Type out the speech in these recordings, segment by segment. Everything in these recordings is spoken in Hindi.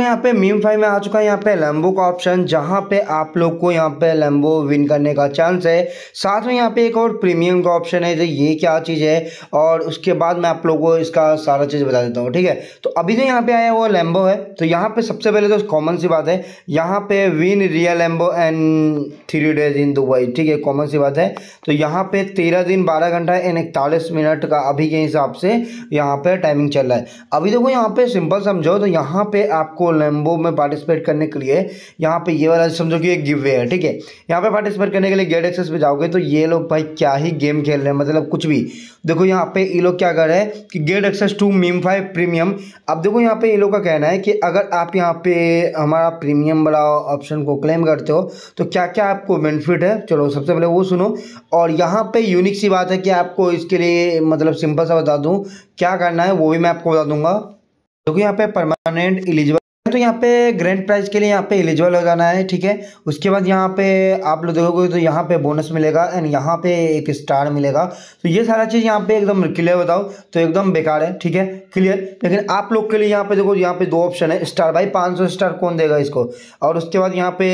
दोस्तों यहाँ पे मीम फाइव में आ चुका है यहाँ पे लैम्बो का ऑप्शन जहाँ पे आप लोग को यहाँ पे लैम्बो विन करने का चांस है साथ में यहाँ पे एक और प्रीमियम का ऑप्शन है जो ये क्या चीज़ है और उसके बाद मैं आप लोगों को इसका सारा चीज़ बता देता हूँ ठीक है तो अभी जो यहाँ पे आया वो लैम्बो है तो यहाँ पे सबसे पहले तो कॉमन सी बात है यहाँ पे win real Lambo and three days in Dubai ठीक है कॉमन सी बात है तो यहाँ पे तेरह दिन बारह घंटा एंड इकतालीस मिनट का अभी के हिसाब से यहाँ पे टाइमिंग चल रहा है अभी देखो यहाँ पे सिंपल समझो तो यहाँ पे आपको कोलम्बो में पार्टिसिपेट करने के लिए यहाँ पे ये वाला समझो कि एक गिव वे है ठीक है यहाँ पे पार्टिसिपेट करने के लिए गेट एक्सेस पे जाओगे तो ये लोग भाई क्या ही गेम खेल रहे हैं मतलब कुछ भी देखो यहाँ पे ये लोग क्या कर रहे हैं कि get access to meme five premium अब देखो यहाँ पे ये लोग का कहना है कि अगर आप यहाँ पे हमारा प्रीमियम वाला ऑप्शन को क्लेम करते हो तो क्या क्या आपको बेनिफिट है चलो सबसे पहले वो सुनो और यहाँ पे यूनिक सी बात है कि आपको इसके लिए मतलब सिंपल सा बता दूँ क्या करना है वो भी मैं आपको बता दूंगा क्योंकि तो यहाँ पे परमानेंट इलिजिबल तो यहाँ पे ग्रैंड प्राइज के लिए यहाँ पे एलिजिबल हो जाना है ठीक है उसके बाद यहाँ पे आप लोग देखोगे तो यहाँ पे बोनस मिलेगा एंड यहाँ पे एक स्टार मिलेगा तो ये सारा चीज़ यहाँ पे एकदम क्लियर बताओ तो एकदम बेकार है ठीक है क्लियर लेकिन आप लोग के लिए यहाँ पे देखो यहाँ पे दो ऑप्शन है स्टार भाई पाँच स्टार कौन देगा इसको और उसके बाद यहाँ पे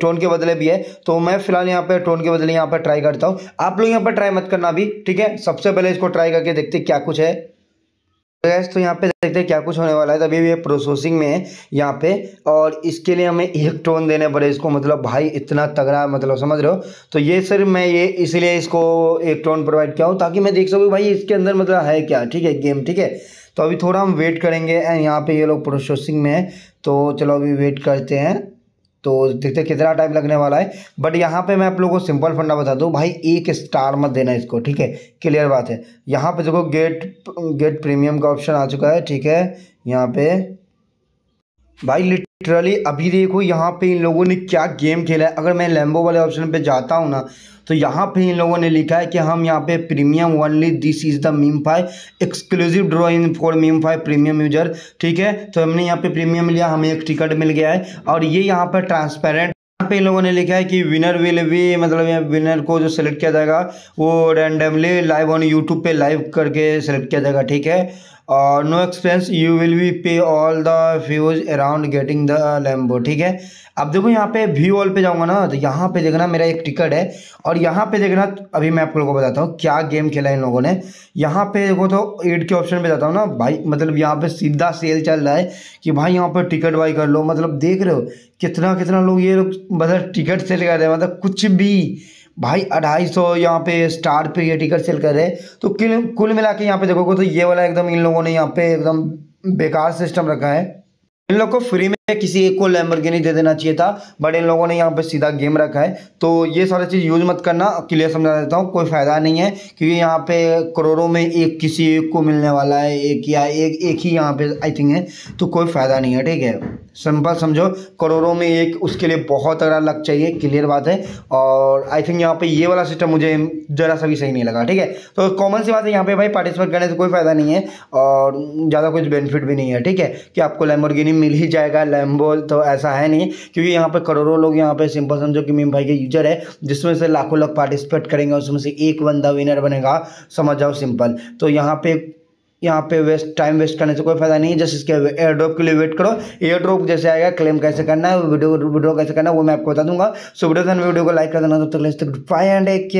टोन के बदले भी है तो मैं फिलहाल यहाँ पे टोन के बदले यहाँ पर ट्राई करता हूँ आप लोग यहाँ पर ट्राई मत करना अभी ठीक है सबसे पहले इसको ट्राई करके देखते क्या कुछ है गैस तो, तो यहाँ पे देखते हैं क्या कुछ होने वाला है अभी ये प्रोसेसिंग में है यहाँ पे और इसके लिए हमें इलेक्ट्रॉन देने पड़े इसको मतलब भाई इतना तगड़ा मतलब समझ रहे हो तो ये सर मैं ये इसलिए इसको इलेक्ट्रॉन प्रोवाइड किया हूँ ताकि मैं देख सकूँ भाई इसके अंदर मतलब है क्या ठीक है गेम ठीक है तो अभी थोड़ा हम वेट करेंगे एंड यहाँ पर ये लोग प्रोसेसिंग में है तो चलो अभी वेट करते हैं तो देखते कितना टाइम लगने वाला है बट यहाँ पे मैं आप लोगों को सिंपल फंडा बता दूँ भाई एक स्टार मत देना इसको ठीक है क्लियर बात है यहाँ पे देखो गेट गेट प्रीमियम का ऑप्शन आ चुका है ठीक है यहाँ पे भाई लिटरली अभी देखो यहाँ पे इन लोगों ने क्या गेम खेला है अगर मैं लैम्बो वाले ऑप्शन पे जाता हूँ ना तो यहाँ पे इन लोगों ने लिखा है कि हम यहाँ पे premium only this is the meme five exclusive drawing for meme five premium user ठीक है तो हमने यहाँ पे प्रीमियम लिया हमें एक टिकट मिल गया है और ये यहाँ पर ट्रांसपेरेंट पे इन लोगों ने लिखा है कि विनर विल भी मतलब विनर को जो सेलेक्ट किया जाएगा वो रैंडमली लाइव ऑन यूट्यूब पे लाइव करके सेलेक्ट किया जाएगा ठीक है और no expense you will be pay all the views around getting the Lambo ठीक है अब देखो यहाँ पे व्यू ऑल पे जाऊँगा ना तो यहाँ पे देखना मेरा एक टिकट है और यहाँ पे देखना अभी मैं आप लोगों को बताता हूँ क्या गेम खेला इन लोगों ने यहाँ पे देखो तो एड के ऑप्शन पे जाता हूँ ना भाई मतलब यहाँ पे सीधा सेल चल रहा है कि भाई यहाँ पर टिकट बाई कर लो मतलब देख रहे हो कितना कितना लोग ये लोग मतलब टिकट सेल कर रहे हैं मतलब कुछ भी भाई अढ़ाई सौ यहाँ पे स्टार पे ये टिकट सेल कर रहे हैं तो कुल कुल मिला के यहाँ पे देखोगे तो ये वाला एकदम इन लोगों ने यहाँ पे एकदम बेकार सिस्टम रखा है इन लोग को फ्री में किसी एक को लैम्बर्गिनी दे देना चाहिए था बट इन लोगों ने यहाँ पे सीधा गेम रखा है तो ये सारा चीज़ यूज़ मत करना क्लियर समझा देता हूँ कोई फ़ायदा नहीं है क्योंकि यहाँ पे करोड़ों में एक किसी एक को मिलने वाला है एक या एक एक ही यहाँ पे आई थिंक है तो कोई फ़ायदा नहीं है ठीक है सिंपल समझो करोड़ों में एक उसके लिए बहुत तगड़ा लग चाहिए क्लियर बात है और आई थिंक यहाँ पे ये वाला सिस्टम मुझे ज़रा सा भी सही नहीं लगा ठीक है तो कॉमन सी बात है यहाँ पे भाई पार्टिसिपेट करने से कोई फ़ायदा नहीं है और ज़्यादा कुछ बेनिफिट भी नहीं है ठीक है कि आपको लैम्बोर्गिनी मिल ही जाएगा एम्बो तो ऐसा है नहीं क्योंकि यहाँ पर करोड़ों लोग यहाँ पर सिंपल समझो कि मीम भाई के यूजर है जिसमें से लाखों लोग पार्टिसिपेट करेंगे उसमें से एक बंदा विनर बनेगा समझ जाओ सिंपल तो यहाँ पे यहाँ पे वेस्ट टाइम वेस्ट करने से कोई फायदा नहीं है जस्ट इसके एयर ड्रॉप के लिए वेट करो एयर ड्रॉप जैसे आएगा क्लेम कैसे करना है वीडियो वीडियो कैसे करना है वो मैं आपको बता दूंगा सो वीडियो वीडियो को लाइक कर देना तब तक बाय एंड एक